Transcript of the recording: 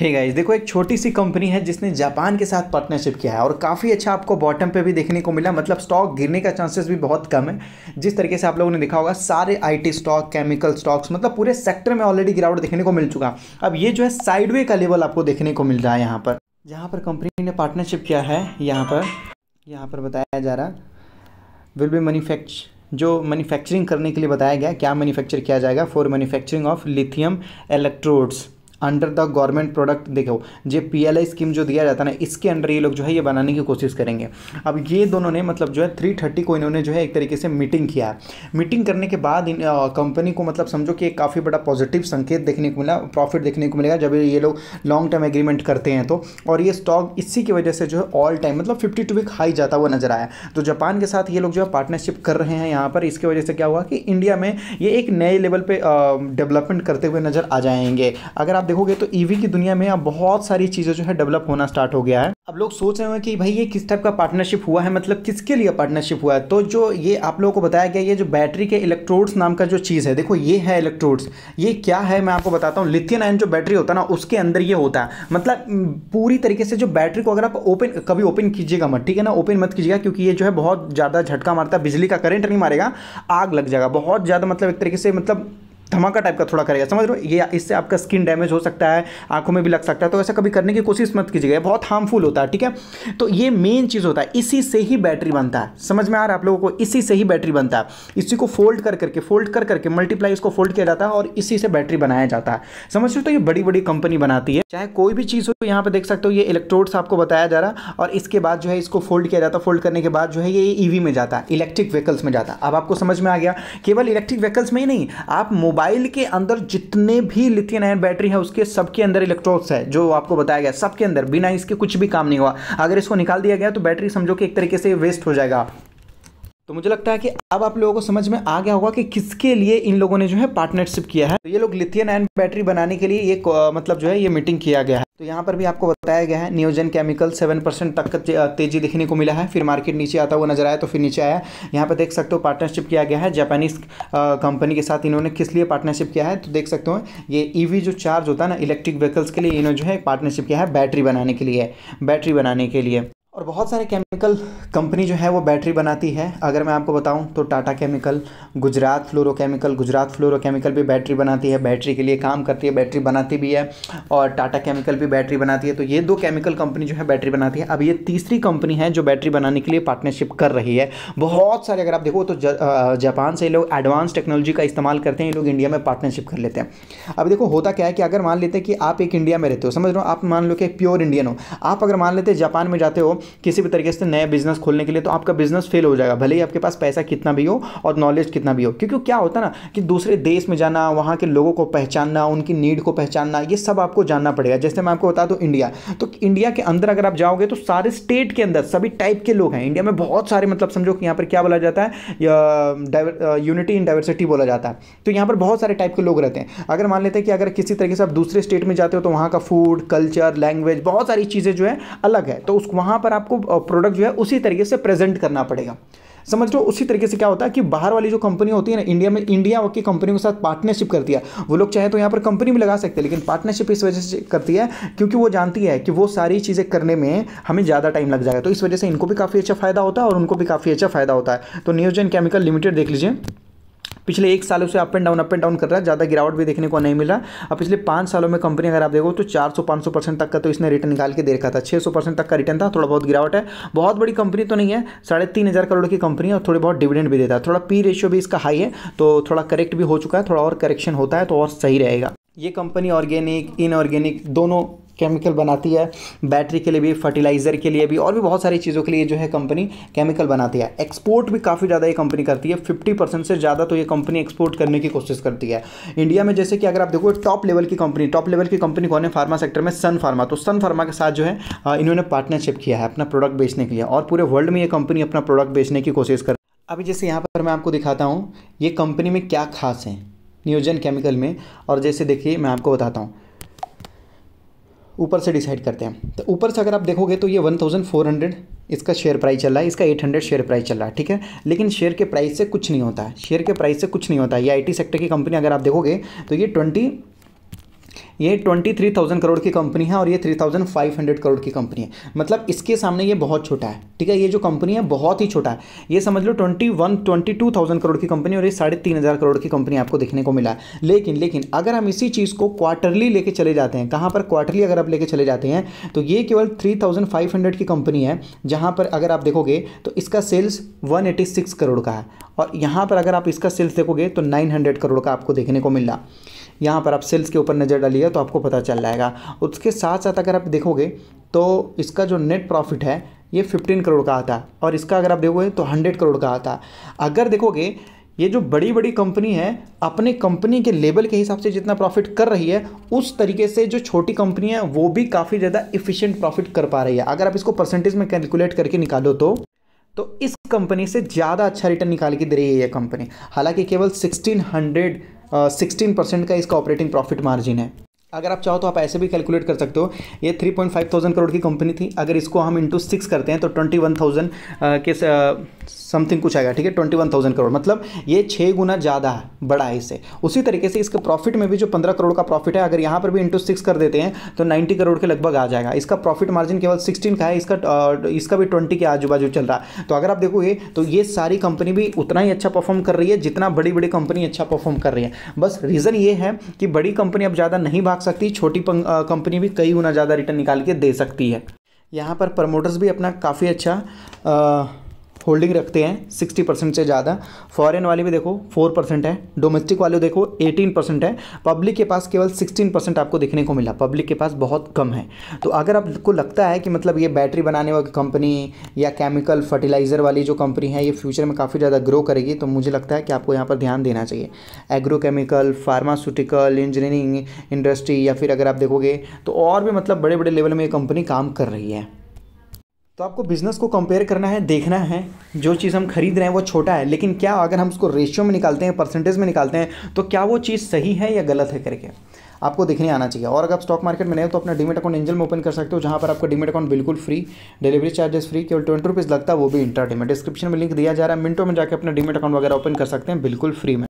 hey guys देखो एक छोटी सी कंपनी है जिसने जापान के साथ पार्टनरशिप किया है और काफ़ी अच्छा आपको बॉटम पे भी देखने को मिला मतलब स्टॉक गिरने का चांसेस भी बहुत कम है जिस तरीके से आप लोगों ने देखा होगा सारे आईटी स्टॉक केमिकल स्टॉक्स मतलब पूरे सेक्टर में ऑलरेडी गिरावट देखने को मिल चुका अब ये जो है साइडवे का लेवल आपको देखने को मिल रहा है यहाँ पर जहाँ पर कंपनी ने पार्टनरशिप किया है यहाँ पर यहाँ पर बताया जा रहा विल बी मैन्युफैक्च जो मैन्युफैक्चरिंग करने के लिए बताया गया क्या मैन्युफैक्चर किया जाएगा for manufacturing of lithium electrodes under the government product देखो जो पी स्कीम जो दिया जाता है ना इसके अंडर ये लोग जो है ये बनाने की कोशिश करेंगे अब ये दोनों ने मतलब जो है थ्री थर्टी को इन्होंने जो है एक तरीके से मीटिंग किया है मीटिंग करने के बाद इन कंपनी को मतलब समझो कि काफ़ी बड़ा पॉजिटिव संकेत देखने को मिला प्रॉफिट देखने को मिलेगा जब ये लोग लॉन्ग टर्म एग्रीमेंट करते हैं तो और ये स्टॉक इसी की वजह से जो है ऑल टाइम मतलब फिफ्टी टू वीक हाई जाता हुआ नजर आया तो जापान के साथ ये लोग जो है पार्टनरशिप कर रहे हैं यहाँ पर इसकी वजह से क्या हुआ कि इंडिया में ये एक नए लेवल पर डेवलपमेंट करते हुए नजर आ जाएंगे अगर आप देखोगे तो ईवी e की दुनिया में अब बहुत सारी चीज़ें जो है डेवलप होना स्टार्ट हो गया है अब लोग सोच रहे होंगे कि भाई ये किस टाइप का पार्टनरशिप हुआ है मतलब किसके लिए पार्टनरशिप हुआ है तो जो ये आप लोगों को बताया गया ये जो बैटरी के इलेक्ट्रोड्स नाम का जो चीज़ है देखो ये है इलेक्ट्रोड्स ये क्या है मैं आपको बताता हूँ लिथियन आयन जो बैटरी होता है ना उसके अंदर ये होता है मतलब पूरी तरीके से जो बैटरी को अगर आप ओपन कभी ओपन कीजिएगा मत ठीक है ना ओपन मत कीजिएगा क्योंकि ये जो है बहुत ज़्यादा झटका मारता है बिजली का करंट नहीं मारेगा आग लग जाएगा बहुत ज़्यादा मतलब एक तरीके से मतलब धमाका टाइप का थोड़ा करेगा समझ लो ये इससे आपका स्किन डैमेज हो सकता है आंखों में भी लग सकता है तो ऐसा कभी करने की कोशिश मत कीजिएगा बहुत हार्मफुल होता है ठीक है तो ये मेन चीज़ होता है इसी से ही बैटरी बनता है समझ में आ रहा है आप लोगों को इसी से ही बैटरी बनता है इसी को फोल्ड कर करके फोल्ड कर करके मल्टीप्लाई इसको फोल्ड किया जाता है और इसी से बैटरी बनाया जाता है समझ लो तो ये बड़ी बड़ी कंपनी बनाती है चाहे कोई भी चीज़ हो तो यहाँ पर देख सकते हो ये इलेक्ट्रोड्स आपको बताया जा रहा और इसके बाद जो है इसको फोल्ड किया जाता है फोल्ड करने के बाद जो है ये ईवी e में जाता है इलेक्ट्रिक व्हीकल्स में जाता है अब आपको समझ में आ गया केवल इलेक्ट्रिक व्हीकल्स में ही नहीं आप मोबाइल मोबाइल के अंदर जितने भी लिथियन आयन बैटरी है उसके सबके अंदर इलेक्ट्रोड्स है जो आपको बताया गया सबके अंदर बिना इसके कुछ भी काम नहीं हुआ अगर इसको निकाल दिया गया तो बैटरी समझो कि एक तरीके से वेस्ट हो जाएगा तो मुझे लगता है कि अब आप लोगों को समझ में आ गया होगा कि किसके लिए इन लोगों ने जो है पार्टनरशिप किया है तो ये लोग लिथियन आयन बैटरी बनाने के लिए ये मतलब जो है ये मीटिंग किया गया है तो यहाँ पर भी आपको बताया गया है नियोजन केमिकल सेवन परसेंट तक तेजी देखने को मिला है फिर मार्केट नीचे आता हुआ नजर आया तो फिर नीचे आया यहाँ पर देख सकते हो पार्टनरशिप किया गया है जापानीज कंपनी के साथ इन्होंने किस लिए पार्टनरशिप किया है तो देख सकते हो ये ईवी e जो चार्ज होता है ना इलेक्ट्रिक व्हीकल्स के लिए इन्होंने जो है पार्टनरशिप किया है बैटरी बनाने के लिए बैटरी बनाने के लिए और बहुत सारे केमिकल कंपनी जो है वो बैटरी बनाती है अगर मैं आपको बताऊं तो Tata chemical Gujarat fluorochemical Gujarat fluorochemical भी बैटरी बनाती है बैटरी के लिए काम करती है बैटरी बनाती भी है और टाटा केमिकल भी बैटरी बनाती है तो ये दो केमिकल कंपनी जो है बैटरी बनाती है अब ये तीसरी कंपनी है जो बैटरी बनाने के लिए पार्टनरशिप कर रही है बहुत सारे अगर आप देखो तो जापान से लोग एडवांस टेक्नोलॉजी का इस्तेमाल करते हैं ये लोग इंडिया में पार्टनरशिप कर लेते हैं अब देखो होता क्या है कि अगर मान लेते हैं कि आप एक इंडिया में रहते हो समझ लो आप मान लो कि प्योर इंडियन हो आप अगर मान लेते जापान में जाते हो किसी भी तरीके से नए बिजनेस खोलने के लिए तो आपका बिजनेस फेल हो जाएगा भले ही आपके पास पैसा कितना भी हो और नॉलेज कितना भी हो क्योंकि क्या होता है ना कि दूसरे देश में जाना वहाँ के लोगों को पहचानना उनकी नीड को पहचानना ये सब आपको जानना पड़ेगा जैसे मैं आपको बता दूँ इंडिया तो इंडिया के अंदर अगर आप जाओगे तो सारे स्टेट के अंदर सभी टाइप के लोग हैं इंडिया में बहुत सारे मतलब समझो कि यहाँ पर क्या बोला जाता है यूनिटी इन डाइवर्सिटी बोला जाता है तो यहाँ पर बहुत सारे टाइप के लोग रहते हैं अगर मान लेते हैं कि अगर किसी तरीके से आप दूसरे स्टेट में जाते हो तो वहाँ का फूड कल्चर लैंग्वेज बहुत सारी चीज़ें जो है अलग है तो उस वहाँ पर पर आपको प्रोडक्ट जो है उसी तरीके से प्रेजेंट करना पड़ेगा समझ लो उसी तरीके से क्या होता है कि बाहर वाली जो कंपनी होती है ना इंडिया में इंडिया की कंपनी के साथ पार्टनरशिप करती है वो लोग चाहे तो यहाँ पर कंपनी भी लगा सकते हैं लेकिन पार्टनरशिप इस वजह से करती है क्योंकि वो जानती है कि वो सारी चीज़ें करने में हमें ज़्यादा टाइम लग जाएगा तो इस वजह से इनको भी काफ़ी अच्छा फायदा होता है और उनको भी काफ़ी अच्छा फायदा होता है तो न्यूजन केमिकल लिमिटेड देख लीजिए पिछले एक सालों से up and down up and down कर रहा है ज़्यादा गिरावट भी देखने को नहीं मिल रहा अब पिछले पाँच सालों में कंपनी अगर आप देखो तो चार सौ पांच सौ परसेंट तक का तो इसने रिटर्न निकाल के दे रखा था छः सौ परसेंट तक का रिटर्न था थोड़ा बहुत गिरावट है बहुत बड़ी कंपनी तो नहीं है साढ़े तीन हज़ार करोड़ की कंपनी है और थोड़ी बहुत डिविडेंड भी देता है थोड़ा पी रेशियो भी इसका हाई है तो थोड़ा करेक्ट भी हो चुका है थोड़ा और करेक्शन होता है तो और सही रहेगा ये कंपनी ऑर्गेनिक इनऑर्गेनिक दोनों केमिकल बनाती है बैटरी के लिए भी फर्टिलाइज़र के लिए भी और भी बहुत सारी चीज़ों के लिए जो है कंपनी केमिकल बनाती है एक्सपोर्ट भी काफ़ी ज़्यादा ये कंपनी करती है फिफ्टी परसेंट से ज़्यादा तो ये कंपनी एक्सपोर्ट करने की कोशिश करती है इंडिया में जैसे कि अगर आप देखो टॉप लेवल की कंपनी टॉप लेवल की कंपनी कौन है फार्मा सेक्टर में सन फार्मा तो सन फार्मा के साथ जो है इन्होंने पार्टनरशिप किया है अपना प्रोडक्ट बेचने के लिए और पूरे वर्ल्ड में ये कंपनी अपना प्रोडक्ट बेचने की कोशिश कर अभी जैसे यहाँ पर मैं आपको दिखाता हूँ ये कंपनी में क्या खास है नियोजन केमिकल में और जैसे देखिए मैं आपको बताता हूँ ऊपर से डिसाइड करते हैं तो ऊपर से अगर आप देखोगे तो ये वन थाउजेंड फोर हंड्रेड इसका शेयर प्राइस चल रहा है इसका एट हंड्रेड शेयर प्राइस चल रहा है ठीक है लेकिन शेयर के प्राइस से कुछ नहीं होता है शेयर के प्राइस से कुछ नहीं होता है ये आईटी सेक्टर की कंपनी अगर आप देखोगे तो ये ट्वेंटी ये ट्वेंटी थ्री थाउजेंड करोड़ की कंपनी है और ये three thousand five hundred crore की कंपनी है मतलब इसके सामने ये बहुत छोटा है ठीक है ये जो कंपनी है बहुत ही छोटा है ये समझ लो twenty one twenty two thousand crore की कंपनी और ये साढ़े तीन हज़ार करोड़ की कंपनी आपको देखने को मिला है लेकिन लेकिन अगर हम इसी चीज़ को क्वार्टरली लेके चले जाते हैं कहाँ पर क्वार्टरली अगर आप लेके चले जाते हैं तो ये केवल थ्री थाउजेंड फाइव हंड्रेड की कंपनी है जहाँ पर अगर आप देखोगे तो इसका sales one eighty six crore का है और यहाँ पर अगर आप इसका सेल्स देखोगे तो नाइन हंड्रेड करोड़ का आपको देखने को मिला यहाँ पर आप सेल्स के ऊपर नज़र डालिए तो आपको पता चल जाएगा उसके साथ साथ अगर आप देखोगे तो इसका जो नेट प्रॉफिट है ये फिफ्टीन करोड़ का आता है और इसका अगर आप देखोगे तो हंड्रेड करोड़ का आता है अगर देखोगे ये जो बड़ी बड़ी कंपनी है अपने कंपनी के लेवल के हिसाब से जितना प्रॉफिट कर रही है उस तरीके से जो छोटी कंपनी है वो भी काफ़ी ज़्यादा इफिशियंट प्रॉफिट कर पा रही है अगर आप इसको परसेंटेज में कैलकुलेट करके निकालो तो तो इस कंपनी से ज़्यादा अच्छा रिटर्न निकाल के दे रही है ये कंपनी हालांकि केवल 1600 सिक्सटीन परसेंट का इसका ऑपरेटिंग प्रॉफिट मार्जिन है अगर आप चाहो तो आप ऐसे भी कैलकुलेट कर सकते हो ये three point five thousand crore की कंपनी थी अगर इसको हम इंटू सिक्स करते हैं तो ट्वेंटी वन थाउजेंड के समथिंग कुछ आएगा ठीक है ट्वेंटी वन थाउजेंड करोड़ मतलब ये छः गुना ज़्यादा है बड़ा है इससे उसी तरीके से इसके प्रॉफिट में भी जो पंद्रह करोड़ का प्रॉफिट है अगर यहाँ पर भी इंटू सिक्स कर देते हैं तो नाइन्टी करोड़ के लगभग आ जाएगा इसका प्रॉफिट मार्जिन केवल सिक्सटीन का है इसका इसका भी ट्वेंटी के आजू बाजू चल रहा है तो अगर आप देखोगे तो ये सारी कंपनी भी उतना ही अच्छा परफॉर्म कर रही है जितना बड़ी बड़ी कंपनी अच्छा परफॉर्म कर रही है बस रीज़न ये है कि बड़ी कंपनी अब ज़्यादा नहीं भाग भाग सकती है छोटी कंपनी भी कई गुना ज़्यादा रिटर्न निकाल के दे सकती है यहाँ पर प्रमोटर्स भी अपना काफ़ी अच्छा आ, होल्डिंग रखते हैं सिक्सटी परसेंट से ज़्यादा फॉरेन वाले भी देखो फोर परसेंट है डोमेस्टिक वाले देखो एटीन परसेंट है पब्लिक के पास केवल सिक्सटीन परसेंट आपको देखने को मिला पब्लिक के पास बहुत कम है तो अगर आपको लगता है कि मतलब ये बैटरी बनाने वाली कंपनी या केमिकल फर्टिलाइज़र वाली जो कंपनी है ये फ्यूचर में काफ़ी ज़्यादा ग्रो करेगी तो मुझे लगता है कि आपको यहाँ पर ध्यान देना चाहिए एग्रोकेमिकल फार्मास्यूटिकल इंजीनियरिंग इंडस्ट्री या फिर अगर आप देखोगे तो और भी मतलब बड़े बड़े लेवल में ये कंपनी काम कर रही है तो आपको बिज़नेस को कंपेयर करना है देखना है जो चीज़ हम खरीद रहे हैं वो छोटा है लेकिन क्या अगर हम उसको रेशियो में निकालते हैं परसेंटेज में निकालते हैं तो क्या वो चीज़ सही है या गलत है करके आपको देखने आना चाहिए और अगर आप स्टॉक मार्केट में नहीं हो तो अपना डिमेट अकाउंट एंजल में ओपन कर सकते हो जहाँ पर आपका डिमेट अकाउंट बिल्कुल फ्री डिलीवरी चार्जेस फ्री केवल ट्वेंटी रुपीज़ लगता है वो भी इंटर में डिस्क्रिप्शन में लिंक दिया जा रहा है मिनटों में जाकर अपना डिमेट अकाउंट वगैरह ओपन कर सकते हैं बिल्कुल फ्री में